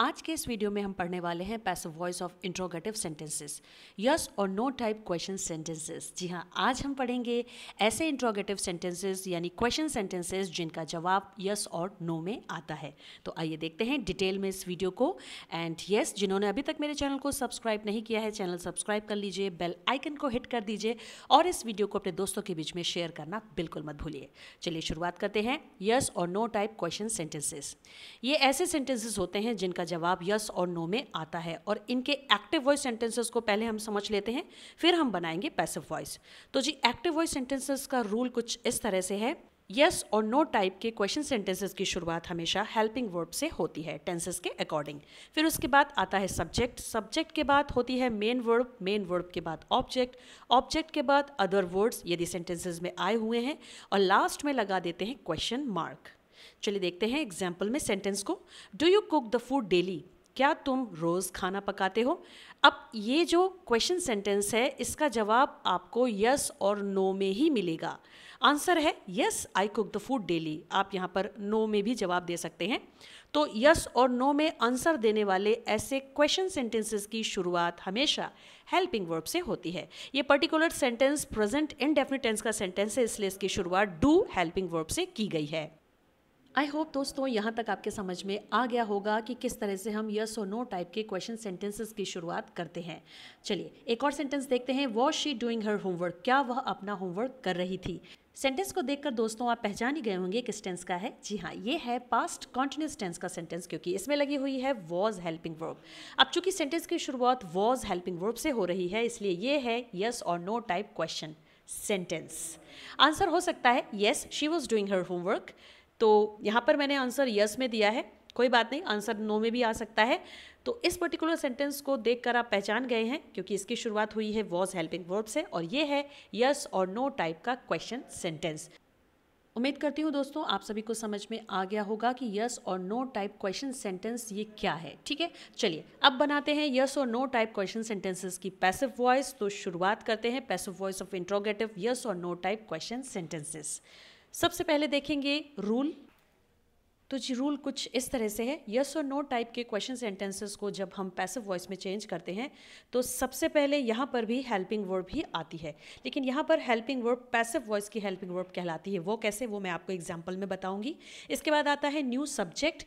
आज के इस वीडियो में हम पढ़ने वाले हैं passive voice of interrogative sentences yes और नो टाइप क्वेश्चन सेंटेंसेस जी हाँ आज हम पढ़ेंगे ऐसे इंट्रोगेटिव सेंटेंसेस यानी क्वेश्चन सेंटेंसेस जिनका जवाब यस और नो में आता है तो आइए देखते हैं डिटेल में इस वीडियो को एंड यस yes, जिन्होंने अभी तक मेरे चैनल को सब्सक्राइब नहीं किया है चैनल सब्सक्राइब कर लीजिए बेल आइकन को हिट कर दीजिए और इस वीडियो को अपने दोस्तों के बीच में शेयर करना बिल्कुल मत भूलिए चलिए शुरुआत करते हैं यस और नो टाइप क्वेश्चन सेंटेंसेस ये ऐसे सेंटेंसेस होते हैं जिनका जवाब यस और नो में आता है और इनके एक्टिव वॉइस सेंटेंसेस को पहले हम समझ लेते हैं फिर हम बनाएंगे पैसिव वॉइस तो जी एक्टिव वॉइस सेंटेंसेस का रूल कुछ इस तरह से है यस और नो टाइप के क्वेश्चन सेंटेंसेस की शुरुआत हमेशा हेल्पिंग वर्ब से होती है टेंसेस के अकॉर्डिंग फिर उसके बाद आता है सब्जेक्ट सब्जेक्ट के बाद होती है मेन वर्ब मेन वर्ब के बाद ऑब्जेक्ट ऑब्जेक्ट के बाद अदर वर्ड्स यदि सेंटेंसेस में आए हुए हैं और लास्ट में लगा देते हैं क्वेश्चन मार्क चलिए देखते हैं एग्जाम्पल में सेंटेंस को do you cook the food daily क्या तुम रोज़ खाना पकाते हो अब ये जो क्वेश्चन सेंटेंस है इसका जवाब आपको यस और नो में ही मिलेगा आंसर है yes I cook the food daily आप यहाँ पर नो में भी जवाब दे सकते हैं तो यस और नो में आंसर देने वाले ऐसे क्वेश्चन सेंटेंसेस की शुरुआत हमेशा हेल्पिंग वर्ब से होती है ये particular sentence present indefinite tense का सेंटेंस है इसलिए इसकी शुरुआत डू हेल्पिंग वर्ब से की गई है आई होप दोस्तों यहाँ तक आपके समझ में आ गया होगा कि किस तरह से हम यस और नो टाइप के क्वेश्चन सेंटेंसेस की शुरुआत करते हैं चलिए एक और सेंटेंस देखते हैं was she doing her homework क्या वह अपना होमवर्क कर रही थी सेंटेंस को देखकर दोस्तों आप पहचान ही गए होंगे किस टेंस का है जी हाँ ये है पास्ट कॉन्टिन्यूस टेंस का सेंटेंस क्योंकि इसमें लगी हुई है वॉज हेल्पिंग वर्ब अब चूंकि सेंटेंस की शुरुआत वॉज हेल्पिंग वर्ब से हो रही है इसलिए ये है यस और no type question sentence answer हो सकता है yes she was doing her homework तो यहाँ पर मैंने आंसर यस में दिया है कोई बात नहीं आंसर नो में भी आ सकता है तो इस पर्टिकुलर सेंटेंस को देखकर आप पहचान गए हैं क्योंकि इसकी शुरुआत हुई है वॉज हेल्पिंग वर्ब से और ये है यस और नो टाइप का क्वेश्चन सेंटेंस उम्मीद करती हूँ दोस्तों आप सभी को समझ में आ गया होगा कि यस और नो टाइप क्वेश्चन सेंटेंस ये क्या है ठीक है चलिए अब बनाते हैं यस और नो टाइप क्वेश्चन सेंटेंसेस की पैसिव वॉइस तो शुरुआत करते हैं passive voice of interrogative yes और नो टाइप क्वेश्चन सेंटेंसेस सबसे पहले देखेंगे रूल तो जी रूल कुछ इस तरह से है यस और नो टाइप के क्वेश्चन सेंटेंसेस को जब हम पैसिव वॉइस में चेंज करते हैं तो सबसे पहले यहाँ पर भी हेल्पिंग वर्ब ही आती है लेकिन यहाँ पर हेल्पिंग वर्ब पैसिव वॉइस की हेल्पिंग वर्ब कहलाती है वो कैसे वो मैं आपको एग्जाम्पल में बताऊंगी इसके बाद आता है न्यू सब्जेक्ट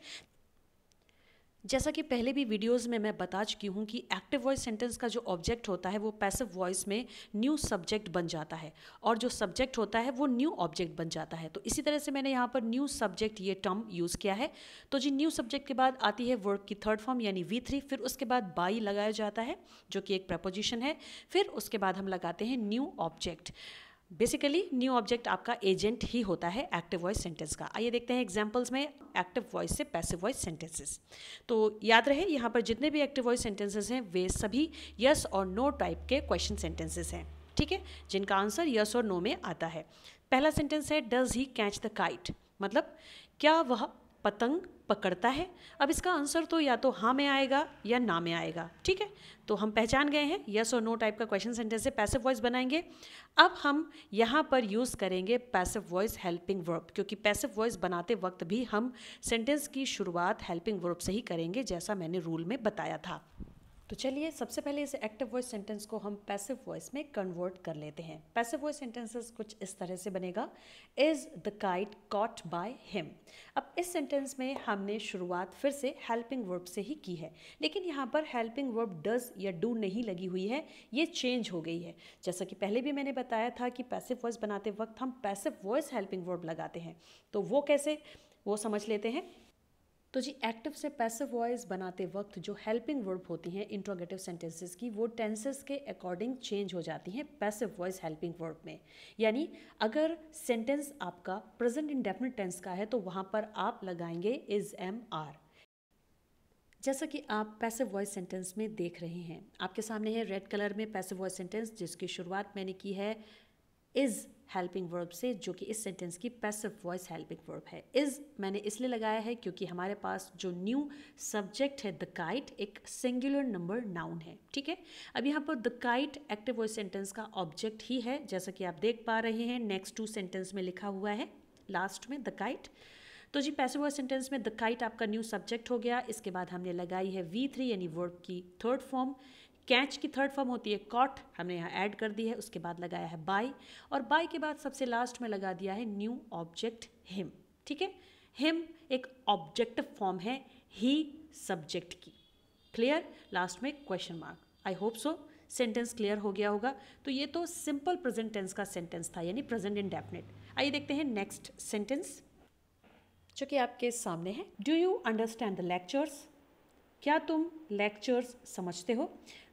जैसा कि पहले भी वीडियोस में मैं बता चुकी हूँ कि एक्टिव वॉइस सेंटेंस का जो ऑब्जेक्ट होता है वो पैसिव वॉइस में न्यू सब्जेक्ट बन जाता है और जो सब्जेक्ट होता है वो न्यू ऑब्जेक्ट बन जाता है तो इसी तरह से मैंने यहाँ पर न्यू सब्जेक्ट ये टर्म यूज़ किया है तो जी न्यू सब्जेक्ट के बाद आती है वर्क की थर्ड फॉर्म यानी वी थ्री फिर उसके बाद बाई लगाया जाता है जो कि एक प्रपोजिशन है फिर उसके बाद हम लगाते हैं new object basically new object आपका एजेंट ही होता है एक्टिव वॉइस सेंटेंस का आइए देखते हैं एग्जाम्पल्स में एक्टिव वॉइस से पैसिव वॉइस सेंटेंसेस तो याद रहे यहाँ पर जितने भी एक्टिव वॉइस सेंटेंसेस हैं वे सभी यस और नो टाइप के क्वेश्चन सेंटेंसेस हैं ठीक है जिनका आंसर यस और नो में आता है पहला सेंटेंस है does he catch the kite मतलब क्या वह पतंग पकड़ता है अब इसका आंसर तो या तो हाँ में आएगा या ना में आएगा ठीक है तो हम पहचान गए हैं यस और नो टाइप का क्वेश्चन सेंटेंस से पैसिव वॉइस बनाएंगे अब हम यहाँ पर यूज़ करेंगे पैसिव वॉइस हेल्पिंग वर्ब क्योंकि पैसिव वॉइस बनाते वक्त भी हम सेंटेंस की शुरुआत हेल्पिंग वर्ब से ही करेंगे जैसा मैंने रूल में बताया था तो चलिए सबसे पहले इस एक्टिव वॉइस सेंटेंस को हम पैसिव वॉइस में कन्वर्ट कर लेते हैं पैसिव वॉइस सेंटेंसेस कुछ इस तरह से बनेगा is the kite caught by him अब इस सेंटेंस में हमने शुरुआत फिर से हेल्पिंग वर्ब से ही की है लेकिन यहाँ पर हेल्पिंग वर्ब डज या डू नहीं लगी हुई है ये चेंज हो गई है जैसा कि पहले भी मैंने बताया था कि पैसिव वॉइस बनाते वक्त हम पैसिव वॉइस हेल्पिंग वर्ब लगाते हैं तो वो कैसे वो समझ लेते हैं तो जी एक्टिव से पैसिव वॉइस बनाते वक्त जो हेल्पिंग वर्ब होती हैं इंट्रोगेटिव सेंटेंसेस की वो टेंसेस के अकॉर्डिंग चेंज हो जाती हैं पैसिव वॉइस हेल्पिंग वर्ब में यानी अगर सेंटेंस आपका प्रेजेंट इंडेफिनिट टेंस का है तो वहाँ पर आप लगाएंगे इज़ एम आर जैसा कि आप पैसिव वॉइस सेंटेंस में देख रहे हैं आपके सामने है रेड कलर में पैसिव वॉइस सेंटेंस जिसकी शुरुआत मैंने की है इज़ हेल्पिंग वर्ब से जो कि इस सेंटेंस की पैसिव वॉइस हेल्पिंग वर्ब है इज़ मैंने इसलिए लगाया है क्योंकि हमारे पास जो न्यू सब्जेक्ट है द काइट एक सिंगुलर नंबर नाउन है ठीक है अब यहाँ पर the kite active voice sentence का ऑब्जेक्ट ही है जैसा कि आप देख पा रहे हैं नेक्स्ट टू सेंटेंस में लिखा हुआ है लास्ट में द काइट तो जी पैसिव वॉइस सेंटेंस में द काइट आपका न्यू सब्जेक्ट हो गया इसके बाद हमने लगाई है वी थ्री यानी वर्ब की थर्ड फॉर्म कैच की थर्ड फॉर्म होती है कॉट हमने यहाँ ऐड कर दी है उसके बाद लगाया है बाई और बाई के बाद सबसे लास्ट में लगा दिया है न्यू ऑब्जेक्ट हिम ठीक है हिम एक ऑब्जेक्टिव फॉर्म है ही सब्जेक्ट की क्लियर लास्ट में question mark I hope so sentence clear हो गया होगा तो ये तो सिंपल प्रेजेंट टेंस का सेंटेंस था यानी प्रेजेंट डेफिनेट आइए देखते हैं नेक्स्ट सेंटेंस जो कि आपके सामने है do you understand the lectures क्या तुम लेक्चर्स समझते हो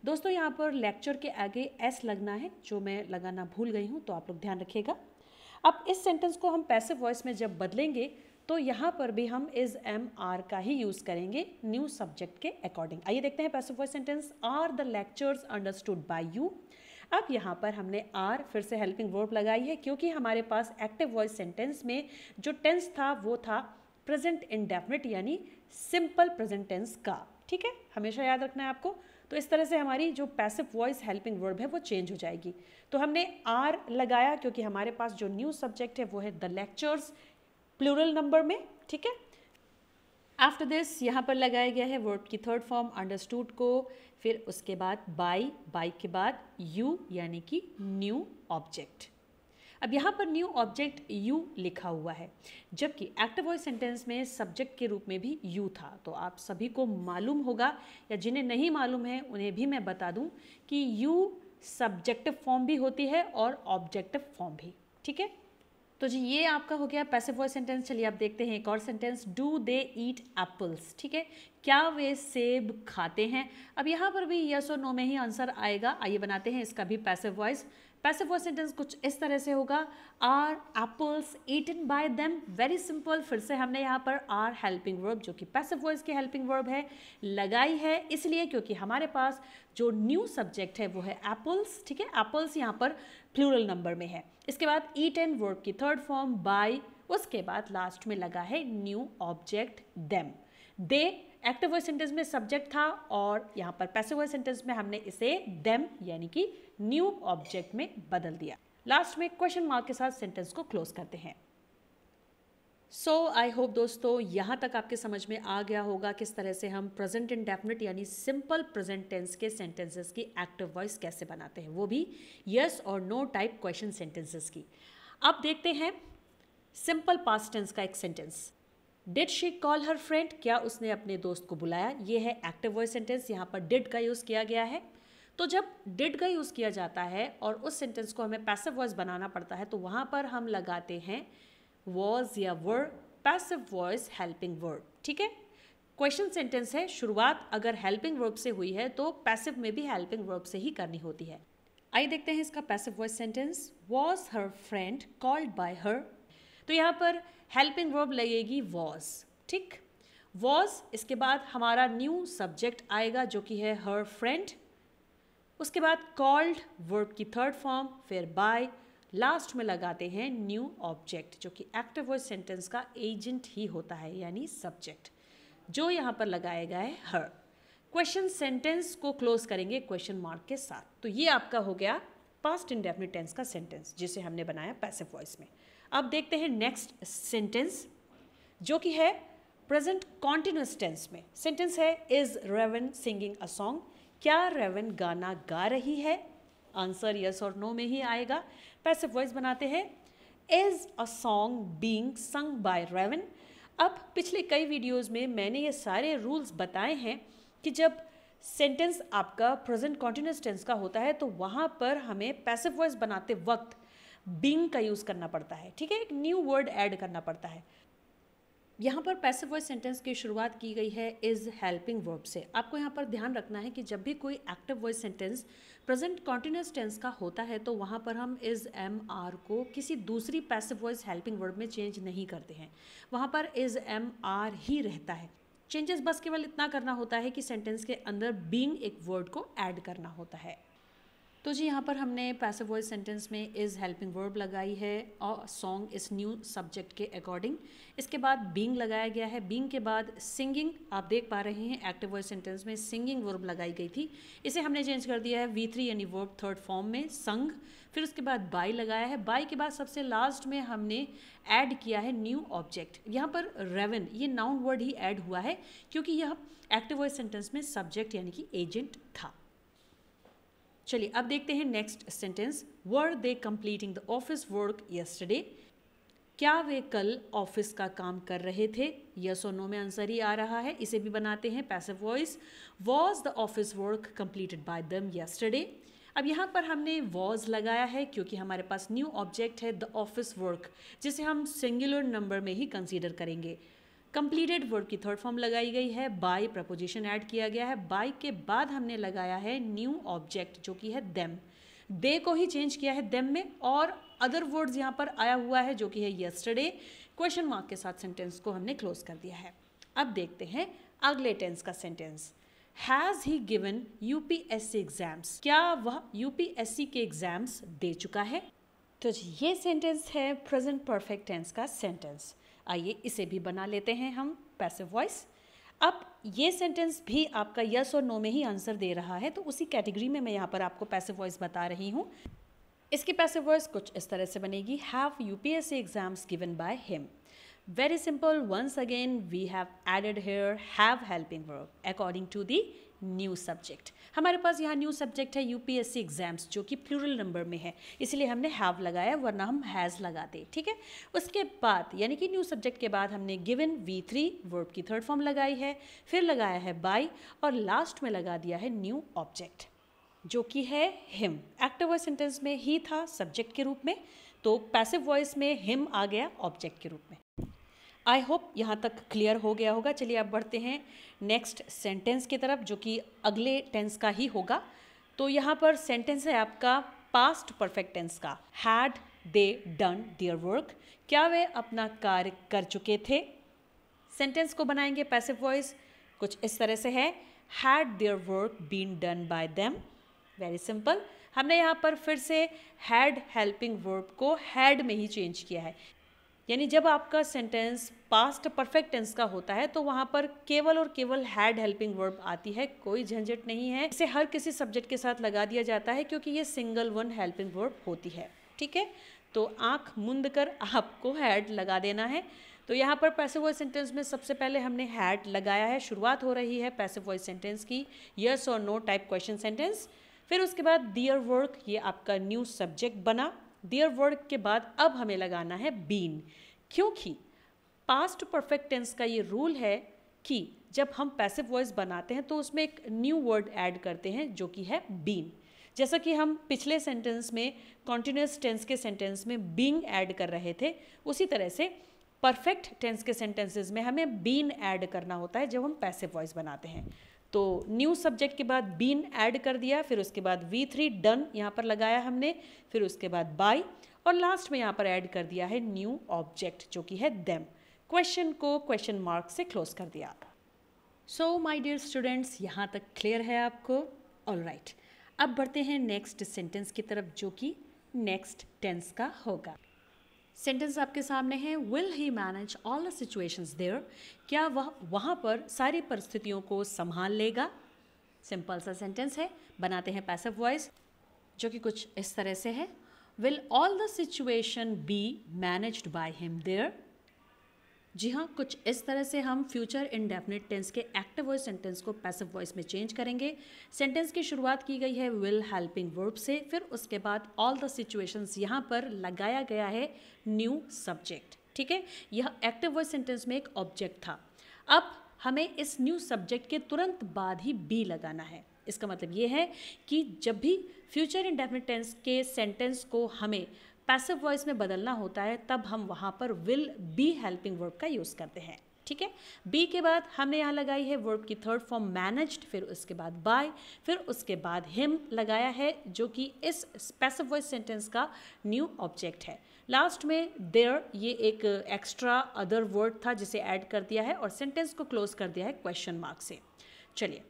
दोस्तों यहाँ पर लेक्चर के आगे एस लगना है जो मैं लगाना भूल गई हूँ तो आप लोग ध्यान रखिएगा अब इस सेंटेंस को हम पैसिव वॉइस में जब बदलेंगे तो यहाँ पर भी हम इज एम आर का ही यूज़ करेंगे न्यू सब्जेक्ट के अकॉर्डिंग आइए देखते हैं passive voice sentence are the lectures understood by you अब यहाँ पर हमने आर फिर से हेल्पिंग वर्ब लगाई है क्योंकि हमारे पास एक्टिव वॉइस सेंटेंस में जो टेंस था वो था प्रेजेंट इंडेफिनिट यानी सिंपल प्रेजेंट टेंस का ठीक है हमेशा याद रखना है आपको तो इस तरह से हमारी जो पैसिव वॉइस हेल्पिंग वर्ब है वो चेंज हो जाएगी तो हमने आर लगाया क्योंकि हमारे पास जो न्यू सब्जेक्ट है वो है द लेक्चर्स प्लूरल नंबर में ठीक है आफ्टर दिस यहाँ पर लगाया गया है वर्ब की थर्ड फॉर्म अंडरस्टूड को फिर उसके बाद बाई बाई के बाद यू यानी कि न्यू ऑब्जेक्ट अब यहाँ पर न्यू ऑब्जेक्ट यू लिखा हुआ है जबकि एक्टिव वॉइस सेंटेंस में सब्जेक्ट के रूप में भी यू था तो आप सभी को मालूम होगा या जिन्हें नहीं मालूम है उन्हें भी मैं बता दूँ कि यू सब्जेक्टिव फॉर्म भी होती है और ऑब्जेक्टिव फॉर्म भी ठीक है तो जी ये आपका हो गया पैसिव वॉइस सेंटेंस चलिए आप देखते हैं एक और sentence do they eat apples ठीक है क्या वे सेब खाते हैं अब यहाँ पर भी यस और नो में ही आंसर आएगा आइए बनाते हैं इसका भी passive voice passive voice sentence कुछ इस तरह से होगा are apples eaten by them very simple फिर से हमने यहाँ पर आर हेल्पिंग वर्ब जो कि पैसिव वॉइस की हेल्पिंग वर्ब है लगाई है इसलिए क्योंकि हमारे पास जो न्यू सब्जेक्ट है वो है एप्पल्स ठीक है एप्पल्स यहाँ पर फ्लूरल नंबर में है इसके बाद ईट एन वर्ब की थर्ड फॉर्म बाय उसके बाद लास्ट में लगा है new object them they active voice sentence में सब्जेक्ट था और यहाँ पर पैसिव वॉइस सेंटेंस में हमने इसे देम यानी कि न्यू ऑब्जेक्ट में बदल दिया लास्ट में क्वेश्चन मार्क के साथ सेंटेंस को क्लोज करते हैं सो आई होप दोस्तों यहाँ तक आपके समझ में आ गया होगा किस तरह से हम प्रेजेंट डेफिनेट यानी सिंपल प्रेजेंट टेंस के सेंटेंसेस की एक्टिव वॉइस कैसे बनाते हैं वो भी यस और नो टाइप क्वेश्चन सेंटेंसेस की अब देखते हैं सिंपल पास्ट टेंस का एक sentence did she call her friend क्या उसने अपने दोस्त को बुलाया ये है एक्टिव वॉइस सेंटेंस यहाँ पर डिड का यूज़ किया गया है तो जब डिड का यूज़ किया जाता है और उस सेंटेंस को हमें पैसिव वॉइस बनाना पड़ता है तो वहाँ पर हम लगाते हैं वॉज या were passive voice helping word ठीक है क्वेश्चन सेंटेंस है शुरुआत अगर हेल्पिंग वर्ब से हुई है तो पैसिव में भी हेल्पिंग वर्ब से ही करनी होती है आइए देखते हैं इसका passive voice sentence was her friend called by her तो यहाँ पर हेल्पिंग वर्ब लगेगी वॉज ठीक वॉज इसके बाद हमारा न्यू सब्जेक्ट आएगा जो कि है हर फ्रेंड उसके बाद कॉल्ड वर्ब की थर्ड फॉर्म फिर बाय लास्ट में लगाते हैं न्यू ऑब्जेक्ट जो कि एक्टिव वॉइस सेंटेंस का एजेंट ही होता है यानी सब्जेक्ट जो यहाँ पर लगाया गया है हर क्वेश्चन सेंटेंस को क्लोज करेंगे क्वेश्चन मार्क के साथ तो ये आपका हो गया पास्ट इंडेफिनिट टेंस का सेंटेंस जिसे हमने बनाया पैसिव वॉइस में अब देखते हैं नेक्स्ट सेंटेंस जो कि है प्रेजेंट कॉन्टिन्यूस टेंस में सेंटेंस है is Raven singing a song क्या रेवन गाना गा रही है आंसर यस और नो में ही आएगा पैसिव वॉइस बनाते हैं is a song being sung by Raven अब पिछले कई वीडियोज़ में मैंने ये सारे रूल्स बताए हैं कि जब सेंटेंस आपका प्रेजेंट कॉन्टिन्यूस टेंस का होता है तो वहाँ पर हमें पैसिव वॉइस बनाते वक्त बिंग का यूज़ करना पड़ता है ठीक है एक न्यू वर्ड ऐड करना पड़ता है यहाँ पर पैसिव वॉइस सेंटेंस की शुरुआत की गई है इज़ हेल्पिंग वर्ब से आपको यहाँ पर ध्यान रखना है कि जब भी कोई active voice sentence present continuous tense का होता है तो वहाँ पर हम इज़ एम आर को किसी दूसरी पैसिव वॉइस हेल्पिंग वर्ब में चेंज नहीं करते हैं वहाँ पर इज़ एम आर ही रहता है चेंजेस बस केवल इतना करना होता है कि सेंटेंस के अंदर बींग एक वर्ड को ऐड करना होता है तो जी यहाँ पर हमने पैसिव वॉइस सेंटेंस में इज़ हेल्पिंग वर्ब लगाई है और सॉन्ग इस न्यू सब्जेक्ट के अकॉर्डिंग इसके बाद बींग लगाया गया है बींग के बाद सिंगिंग आप देख पा रहे हैं एक्टिव वॉइस सेंटेंस में सिंगिंग वर्ब लगाई गई थी इसे हमने चेंज कर दिया है वी थ्री यानी वर्ब थर्ड फॉर्म में संग फिर उसके बाद बाई लगाया है बाई के बाद सबसे लास्ट में हमने ऐड किया है न्यू ऑब्जेक्ट यहाँ पर रेवन ये नाउन वर्ड ही ऐड हुआ है क्योंकि यह एक्टिव वॉइस सेंटेंस में सब्जेक्ट यानी कि एजेंट था चलिए अब देखते हैं next sentence were they completing the office work yesterday क्या वे कल ऑफिस का काम कर रहे थे यस और नो में आंसर ही आ रहा है इसे भी बनाते हैं passive voice was the office work completed by them yesterday अब यहाँ पर हमने वॉज लगाया है क्योंकि हमारे पास न्यू ऑब्जेक्ट है द ऑफिस वर्क जिसे हम सिंगुलर नंबर में ही कंसीडर करेंगे कंप्लीटेड वर्ब की थर्ड फॉर्म लगाई गई है बाय प्रपोजिशन ऐड किया गया है बाय के बाद हमने लगाया है न्यू ऑब्जेक्ट जो कि है देम दे को ही चेंज किया है देम में और अदर वर्ड्स यहाँ पर आया हुआ है जो कि है यस्टरडे क्वेश्चन मार्क के साथ सेंटेंस को हमने क्लोज कर दिया है अब देखते हैं अगले टेंस का sentence has he given UPSC exams क्या वह यूपीएससी के एग्जाम्स दे चुका है तो ये सेंटेंस है प्रेजेंट परफेक्ट टेंस का सेंटेंस आइए इसे भी बना लेते हैं हम पैसिव वॉइस अब ये सेंटेंस भी आपका यस और नो में ही आंसर दे रहा है तो उसी कैटेगरी में मैं यहाँ पर आपको पैसिव वॉइस बता रही हूँ इसकी पैसिव वॉइस कुछ इस तरह से बनेगी have UPSC exams given by him Very simple, once again we have added here have helping verb according to the new subject हमारे पास यहाँ न्यू सब्जेक्ट है यूपीएससी एग्जाम्स जो कि प्लूरल नंबर में है इसलिए हमने हैव लगाया वरना हम हैज़ लगाते ठीक है उसके बाद यानी कि न्यू सब्जेक्ट के बाद हमने गिवन वी थ्री वर्ब की थर्ड फॉर्म लगाई है फिर लगाया है बाई और लास्ट में लगा दिया है न्यू ऑब्जेक्ट जो कि है हिम एक्टिव वॉइस सेंटेंस में ही था सब्जेक्ट के रूप में तो पैसिव वॉइस में हिम आ गया ऑब्जेक्ट के रूप में आई होप यहाँ तक क्लियर हो गया होगा चलिए अब बढ़ते हैं नेक्स्ट सेंटेंस की तरफ जो कि अगले टेंस का ही होगा तो यहाँ पर सेंटेंस है आपका पास्ट परफेक्ट टेंस का had they done their work क्या वे अपना कार्य कर चुके थे सेंटेंस को बनाएंगे पैसिव वॉइस कुछ इस तरह से है had their work been done by them very simple हमने यहाँ पर फिर से हैड हेल्पिंग वर्ब को हैड में ही चेंज किया है यानी जब आपका सेंटेंस पास्ट परफेक्ट टेंस का होता है तो वहां पर केवल और केवल हैड हेल्पिंग वर्ब आती है कोई झंझट नहीं है इसे हर किसी सब्जेक्ट के साथ लगा दिया जाता है क्योंकि ये सिंगल वन हेल्पिंग वर्ब होती है ठीक है तो आंख मुंद कर आपको हैड लगा देना है तो यहाँ पर पैसिव वॉइस सेंटेंस में सबसे पहले हमने हैड लगाया है शुरुआत हो रही है पैसिव वॉइस सेंटेंस की यस और नो टाइप क्वेश्चन सेंटेंस फिर उसके बाद दियर वर्क ये आपका न्यू सब्जेक्ट बना डियर वर्ड के बाद अब हमें लगाना है बीन क्योंकि पास्ट परफेक्ट टेंस का ये रूल है कि जब हम पैसिव वॉइस बनाते हैं तो उसमें एक न्यू वर्ड ऐड करते हैं जो कि है बीन जैसा कि हम पिछले सेंटेंस में कॉन्टीन्यूस टेंस के सेंटेंस में बींग ऐड कर रहे थे उसी तरह से परफेक्ट टेंस के सेंटेंसेज में हमें बीन ऐड करना होता है जब हम पैसिव वॉइस बनाते हैं तो न्यू सब्जेक्ट के बाद बीन ऐड कर दिया फिर उसके बाद वी थ्री डन यहाँ पर लगाया हमने फिर उसके बाद बाई और लास्ट में यहाँ पर ऐड कर दिया है न्यू ऑब्जेक्ट जो कि है देम क्वेश्चन को क्वेश्चन मार्क से क्लोज कर दिया सो माई डियर स्टूडेंट्स यहाँ तक क्लियर है आपको ऑल राइट right. अब बढ़ते हैं नेक्स्ट सेंटेंस की तरफ जो कि नेक्स्ट टेंस का होगा सेंटेंस आपके सामने है will he manage all the situations there क्या वह वहाँ पर सारी परिस्थितियों को संभाल लेगा सिंपल सा सेंटेंस है बनाते हैं पैसिव वॉइस जो कि कुछ इस तरह से है will all the situation be managed by him there जी हाँ कुछ इस तरह से हम फ्यूचर इंडेफिनिट टेंस के एक्टिव वॉइस सेंटेंस को पैसिव वॉइस में चेंज करेंगे सेंटेंस की शुरुआत की गई है विल हेल्पिंग वर्ब से फिर उसके बाद ऑल द सिचुएशंस यहाँ पर लगाया गया है न्यू सब्जेक्ट ठीक है यह एक्टिव वॉइस सेंटेंस में एक ऑब्जेक्ट था अब हमें इस न्यू सब्जेक्ट के तुरंत बाद ही बी लगाना है इसका मतलब ये है कि जब भी फ्यूचर इंडेफिनिट टेंस के सेंटेंस को हमें पैसिव वॉइस में बदलना होता है तब हम वहाँ पर विल बी हेल्पिंग वर्ब का यूज़ करते हैं ठीक है बी के बाद हमने यहाँ लगाई है वर्ब की थर्ड फॉर्म मैनेज्ड फिर उसके बाद बाय फिर उसके बाद हिम लगाया है जो कि इस स्पेसिफ वॉइस सेंटेंस का न्यू ऑब्जेक्ट है लास्ट में देयर ये एक एक्स्ट्रा अदर वर्ड था जिसे ऐड कर दिया है और सेंटेंस को क्लोज कर दिया है क्वेश्चन मार्क से चलिए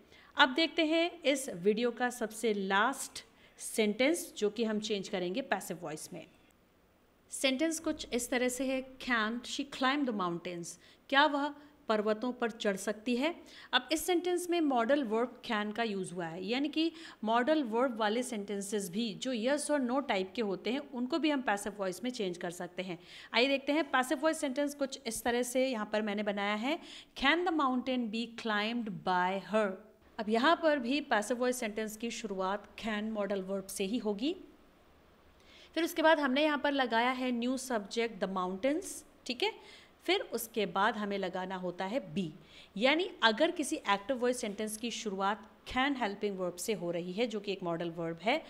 अब देखते हैं इस वीडियो का सबसे लास्ट सेंटेंस जो कि हम चेंज करेंगे पैसिव वॉइस में सेंटेंस कुछ इस तरह से है can she climb the mountains क्या वह पर्वतों पर चढ़ सकती है अब इस सेंटेंस में मॉडल वर्ब कैन का यूज़ हुआ है यानी कि मॉडल वर्ब वाले सेंटेंसेस भी जो यस और नो टाइप के होते हैं उनको भी हम पैसिव वॉइस में चेंज कर सकते हैं आइए देखते हैं पैसिव वॉइस सेंटेंस कुछ इस तरह से यहाँ पर मैंने बनाया है can the mountain be climbed by her अब यहाँ पर भी पैसिव वॉइस सेंटेंस की शुरुआत कैन मॉडल वर्ब से ही होगी फिर उसके बाद हमने यहाँ पर लगाया है न्यू सब्जेक्ट द माउंटेंस ठीक है फिर उसके बाद हमें लगाना होता है बी यानी अगर किसी एक्टिव वॉइस सेंटेंस की शुरुआत कैन हेल्पिंग वर्ब से हो रही है जो कि एक मॉडल वर्ब है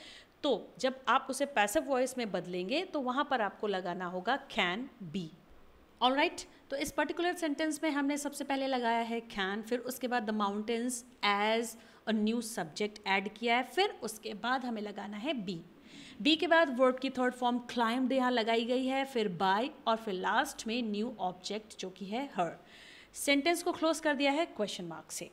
तो जब आप उसे पैसिव वॉइस में बदलेंगे तो वहाँ पर आपको लगाना होगा कैन बी ऑल राइट तो इस पर्टिकुलर सेंटेंस में हमने सबसे पहले लगाया है कैन फिर उसके बाद the mountains as a new subject add किया है फिर उसके बाद हमें लगाना है बी बी के बाद वर्ब की थर्ड फॉर्म क्लाइंब यहाँ लगाई गई है फिर बाय और फिर लास्ट में न्यू ऑब्जेक्ट जो कि है हर सेंटेंस को क्लोज कर दिया है क्वेश्चन मार्क से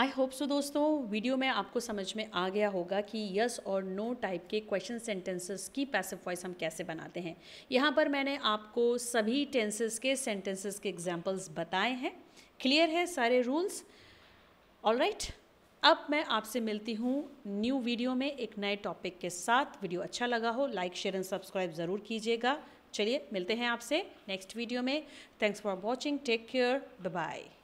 आई होप सो दोस्तों वीडियो में आपको समझ में आ गया होगा कि यस और नो टाइप के क्वेश्चन सेंटेंसेस की पैसिव वॉइस हम कैसे बनाते हैं यहाँ पर मैंने आपको सभी टेंसेस के सेंटेंसेस के एग्जांपल्स बताए हैं क्लियर है सारे रूल्स ऑल राइट right? अब मैं आपसे मिलती हूँ न्यू वीडियो में एक नए टॉपिक के साथ वीडियो अच्छा लगा हो लाइक शेयर एंड सब्सक्राइब ज़रूर कीजिएगा चलिए मिलते हैं आपसे नेक्स्ट वीडियो में thanks for watching take care bye